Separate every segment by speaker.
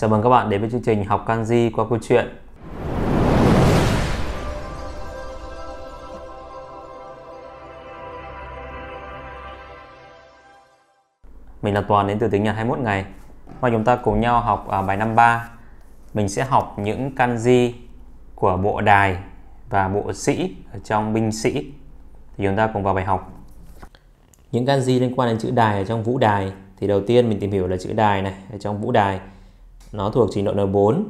Speaker 1: Chào mừng các bạn đến với chương trình Học Kanji qua câu chuyện. Mình là Toàn đến từ tiếng Nhật 21 ngày và chúng ta cùng nhau học ở bài năm 3. Mình sẽ học những kanji của bộ đài và bộ sĩ ở trong binh sĩ. Thì chúng ta cùng vào bài học. Những kanji liên quan đến chữ đài ở trong vũ đài thì đầu tiên mình tìm hiểu là chữ đài này ở trong vũ đài nó thuộc trình độ N4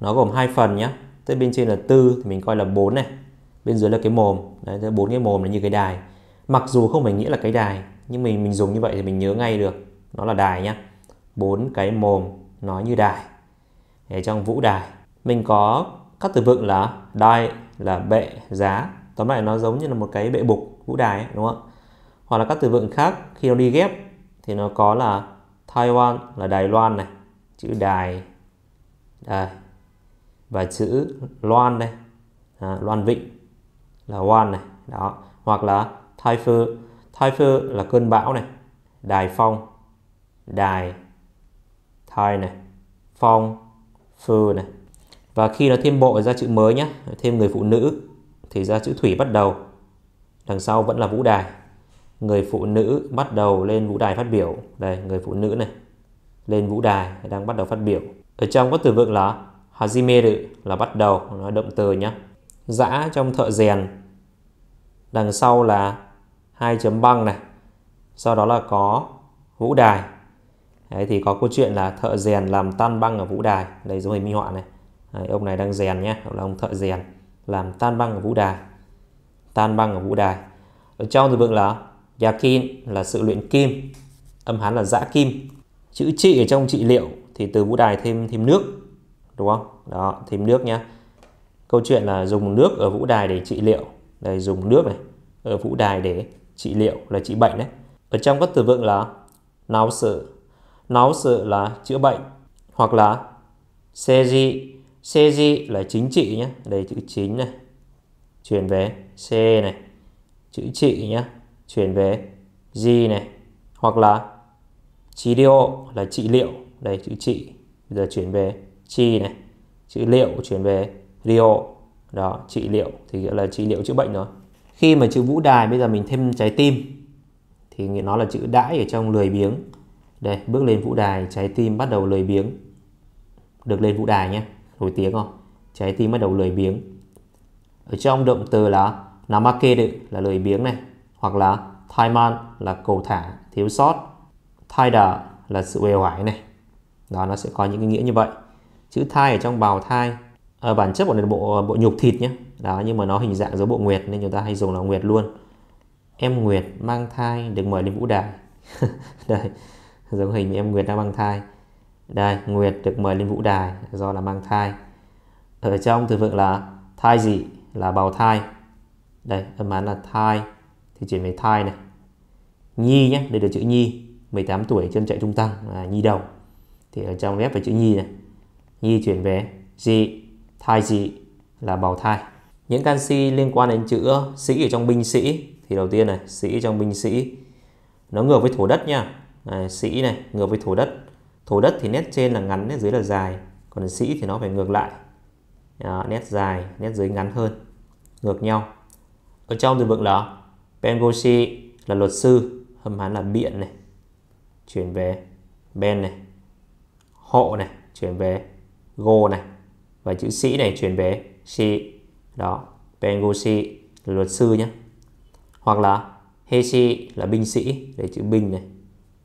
Speaker 1: nó gồm hai phần nhé tức bên trên là tư thì mình coi là 4 này bên dưới là cái mồm đấy bốn cái mồm là như cái đài mặc dù không phải nghĩa là cái đài nhưng mình mình dùng như vậy thì mình nhớ ngay được nó là đài nhá bốn cái mồm nó như đài để trong vũ đài mình có các từ vựng là đài là bệ giá tóm lại nó giống như là một cái bệ bục vũ đài ấy, đúng không hoặc là các từ vựng khác khi nó đi ghép thì nó có là Taiwan là Đài Loan này chữ đài đây và chữ loan đây à, loan vịnh là loan này đó hoặc là thai phơ thai phơ là cơn bão này đài phong đài thai này phong phơ này và khi nó thêm bộ ra chữ mới nhé thêm người phụ nữ thì ra chữ thủy bắt đầu đằng sau vẫn là vũ đài người phụ nữ bắt đầu lên vũ đài phát biểu đây người phụ nữ này lên vũ đài đang bắt đầu phát biểu ở trong có từ vựng là hajimeru là bắt đầu nó động từ nhá dã trong thợ rèn đằng sau là hai chấm băng này sau đó là có vũ đài Đấy, thì có câu chuyện là thợ rèn làm tan băng ở vũ đài đây giống hình minh họa này Đấy, ông này đang rèn nhé là ông thợ rèn làm tan băng ở vũ đài tan băng ở vũ đài ở trong từ vựng là yakin là sự luyện kim âm hán là dã kim chữ trị ở trong trị liệu thì từ vũ đài thêm thêm nước đúng không đó thêm nước nhá câu chuyện là dùng nước ở vũ đài để trị liệu đây dùng nước này ở vũ đài để trị liệu là trị bệnh đấy ở trong các từ vựng là náo sự náo sự là chữa bệnh hoặc là xe dị xe dị là chính trị nhé đây chữ chính này chuyển về xe này chữ trị nhé chuyển về gì này hoặc là trị liệu là trị liệu đây chữ trị bây giờ chuyển về chi này chữ liệu chuyển về rio đó trị liệu thì nghĩa là trị liệu chữa bệnh rồi khi mà chữ vũ đài bây giờ mình thêm trái tim thì nghĩa nó là chữ đãi ở trong lười biếng đây bước lên vũ đài trái tim bắt đầu lười biếng được lên vũ đài nhé nổi tiếng không trái tim bắt đầu lười biếng ở trong động từ là namake là lười biếng này hoặc là man là cầu thả thiếu sót thaider là sự uể oải này đó nó sẽ có những cái nghĩa như vậy chữ thai ở trong bào thai ở bản chất của là bộ bộ nhục thịt nhé đó nhưng mà nó hình dạng giống bộ nguyệt nên chúng ta hay dùng là nguyệt luôn em nguyệt mang thai được mời lên vũ đài đây giống hình em nguyệt đang mang thai đây nguyệt được mời lên vũ đài do là mang thai ở trong từ vựng là thai gì là bào thai đây âm án là thai thì chuyển về thai này nhi nhé đây là chữ nhi 18 tuổi chân chạy trung tăng là nhi đầu thì ở trong ghép vào chữ nhi này nhi chuyển về dị thai dị là bào thai những canxi liên quan đến chữ sĩ ở trong binh sĩ thì đầu tiên này sĩ trong binh sĩ nó ngược với thổ đất nha à, sĩ này ngược với thổ đất thổ đất thì nét trên là ngắn nét dưới là dài còn sĩ thì nó phải ngược lại à, nét dài nét dưới ngắn hơn ngược nhau ở trong từ vựng là pengoshi là luật sư hâm hán là biện này chuyển về ben này hộ này chuyển về go này và chữ sĩ này chuyển về si đó ben bengoshi là luật sư nhé hoặc là he si là binh sĩ để chữ binh này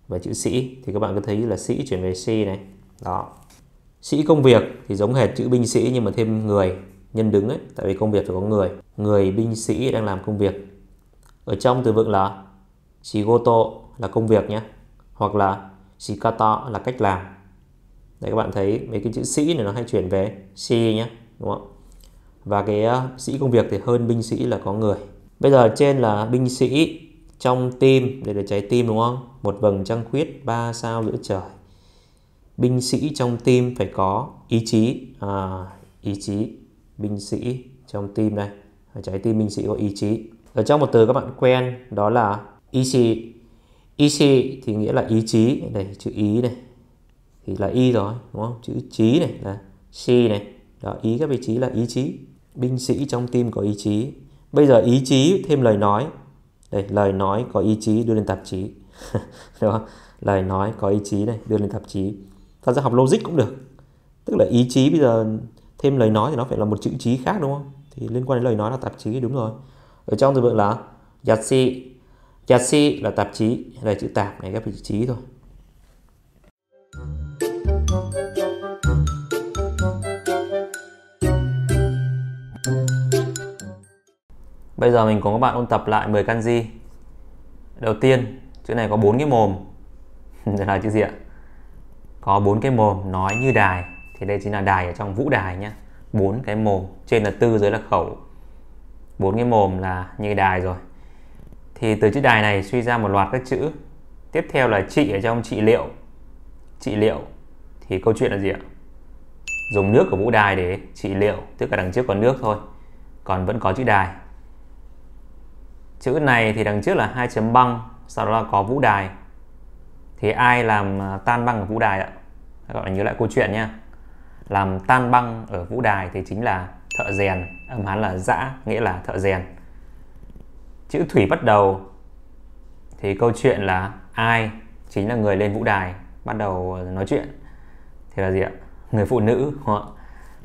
Speaker 1: và chữ sĩ thì các bạn có thấy là sĩ chuyển về si này đó sĩ công việc thì giống hệt chữ binh sĩ nhưng mà thêm người nhân đứng ấy tại vì công việc phải có người người binh sĩ đang làm công việc ở trong từ vựng là shigoto là công việc nhé hoặc là shikata là cách làm đấy các bạn thấy mấy cái chữ sĩ này nó hay chuyển về si nhé đúng không và cái uh, sĩ công việc thì hơn binh sĩ là có người bây giờ trên là binh sĩ trong tim đây là trái tim đúng không một vầng trăng khuyết ba sao giữa trời binh sĩ trong tim phải có ý chí à, ý chí binh sĩ trong tim đây, ở trái tim binh sĩ có ý chí ở trong một từ các bạn quen đó là ý chí Ichi thì nghĩa là ý chí đây chữ ý này thì là y rồi đúng không chữ chí này là si này đó ý các vị trí là ý chí binh sĩ trong tim có ý chí bây giờ ý chí thêm lời nói đây lời nói có ý chí đưa lên tạp chí đó lời nói có ý chí này đưa lên tạp chí thật ra học logic cũng được tức là ý chí bây giờ thêm lời nói thì nó phải là một chữ chí khác đúng không thì liên quan đến lời nói là tạp chí đúng rồi ở trong từ vựng là yatsi Chassis là tạp chí, đây chữ tạp này các vị trí thôi. Bây giờ mình cùng các bạn ôn tập lại 10 kanji. Đầu tiên, chữ này có bốn cái mồm. là chữ gì ạ? Có bốn cái mồm nói như đài thì đây chính là đài ở trong vũ đài nhá. Bốn cái mồm, trên là tư dưới là khẩu. Bốn cái mồm là như đài rồi thì từ chữ đài này suy ra một loạt các chữ tiếp theo là trị ở trong trị liệu trị liệu thì câu chuyện là gì ạ dùng nước của vũ đài để trị liệu tức là đằng trước còn nước thôi còn vẫn có chữ đài chữ này thì đằng trước là hai chấm băng sau đó là có vũ đài thì ai làm à, tan băng ở vũ đài ạ gọi là nhớ lại câu chuyện nhé làm tan băng ở vũ đài thì chính là thợ rèn âm hán là dã nghĩa là thợ rèn chữ thủy bắt đầu thì câu chuyện là ai chính là người lên vũ đài bắt đầu nói chuyện thì là gì ạ người phụ nữ đúng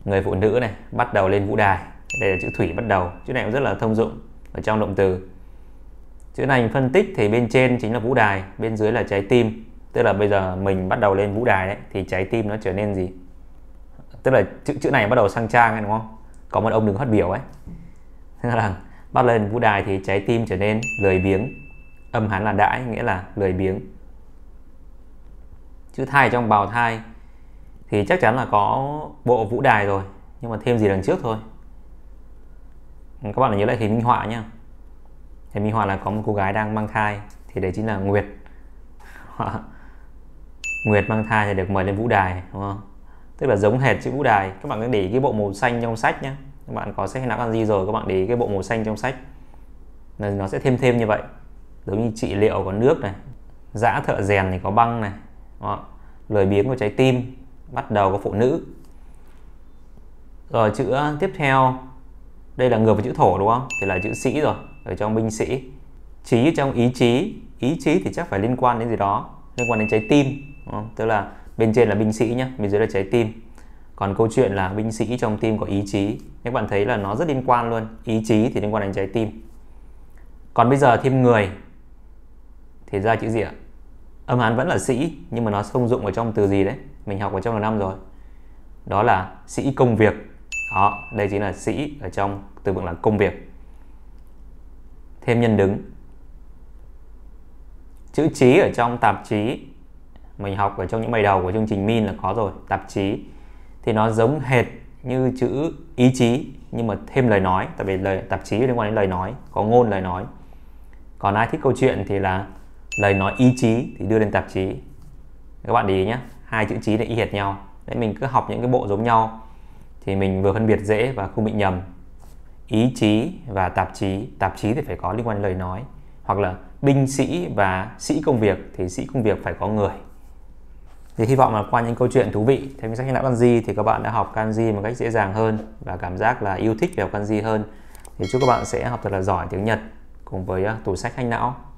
Speaker 1: người phụ nữ này bắt đầu lên vũ đài đây là chữ thủy bắt đầu chữ này cũng rất là thông dụng ở trong động từ chữ này phân tích thì bên trên chính là vũ đài bên dưới là trái tim tức là bây giờ mình bắt đầu lên vũ đài đấy thì trái tim nó trở nên gì tức là chữ chữ này bắt đầu sang trang ấy, đúng không có một ông đứng phát biểu ấy thế là bắt lên vũ đài thì trái tim trở nên lười biếng âm hán là đãi nghĩa là lười biếng chữ thai trong bào thai thì chắc chắn là có bộ vũ đài rồi nhưng mà thêm gì đằng trước thôi các bạn nhớ lại hình minh họa nhá hình minh họa là có một cô gái đang mang thai thì đấy chính là nguyệt nguyệt mang thai thì được mời lên vũ đài đúng không tức là giống hệt chữ vũ đài các bạn cứ để cái bộ màu xanh trong sách nhá các bạn có sách nắng ăn gì rồi các bạn để ý cái bộ màu xanh trong sách là nó sẽ thêm thêm như vậy giống như trị liệu có nước này dã thợ rèn thì có băng này Đó. lời biếng của trái tim bắt đầu có phụ nữ rồi chữ tiếp theo đây là ngược với chữ thổ đúng không thì là chữ sĩ rồi ở trong binh sĩ trí trong ý chí ý chí thì chắc phải liên quan đến gì đó liên quan đến trái tim đúng không? tức là bên trên là binh sĩ nhá bên dưới là trái tim còn câu chuyện là binh sĩ trong tim có ý chí các bạn thấy là nó rất liên quan luôn ý chí thì liên quan đến trái tim còn bây giờ thêm người thì ra chữ gì ạ âm hán vẫn là sĩ nhưng mà nó không dụng ở trong từ gì đấy mình học ở trong năm rồi đó là sĩ công việc đó đây chính là sĩ ở trong từ vựng là công việc thêm nhân đứng chữ trí ở trong tạp chí mình học ở trong những bài đầu của chương trình min là có rồi tạp chí thì nó giống hệt như chữ ý chí nhưng mà thêm lời nói tại vì lời tạp chí liên quan đến lời nói có ngôn lời nói còn ai thích câu chuyện thì là lời nói ý chí thì đưa lên tạp chí các bạn để ý nhé hai chữ chí để y hệt nhau đấy mình cứ học những cái bộ giống nhau thì mình vừa phân biệt dễ và không bị nhầm ý chí và tạp chí tạp chí thì phải có liên quan đến lời nói hoặc là binh sĩ và sĩ công việc thì sĩ công việc phải có người thì hy vọng là qua những câu chuyện thú vị thêm những sách não kanji thì các bạn đã học kanji một cách dễ dàng hơn và cảm giác là yêu thích về kanji hơn thì chúc các bạn sẽ học thật là giỏi tiếng nhật cùng với à, tủ sách hành não